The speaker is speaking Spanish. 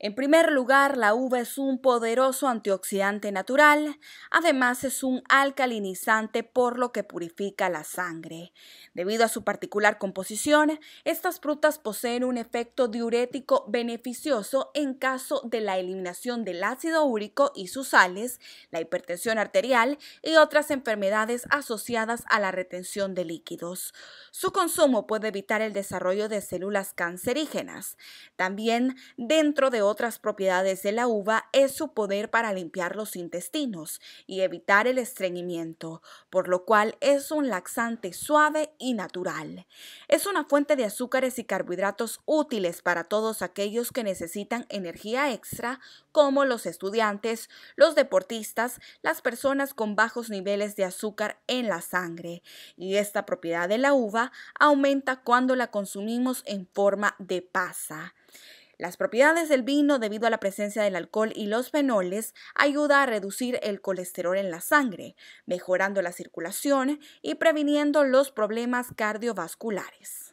En primer lugar, la uva es un poderoso antioxidante natural, además es un alcalinizante por lo que purifica la sangre. Debido a su particular composición, estas frutas poseen un efecto diurético beneficioso en caso de la eliminación del ácido úrico y sus sales, la hipertensión arterial y otras enfermedades asociadas a la retención de líquidos. Su consumo puede evitar el desarrollo de células cancerígenas. También dentro de otras propiedades de la uva es su poder para limpiar los intestinos y evitar el estreñimiento, por lo cual es un laxante suave y natural. Es una fuente de azúcares y carbohidratos útiles para todos aquellos que necesitan energía extra, como los estudiantes, los deportistas, las personas con bajos niveles de azúcar en la sangre. Y esta propiedad de la uva aumenta cuando la consumimos en forma de pasa. Las propiedades del vino, debido a la presencia del alcohol y los fenoles, ayuda a reducir el colesterol en la sangre, mejorando la circulación y previniendo los problemas cardiovasculares.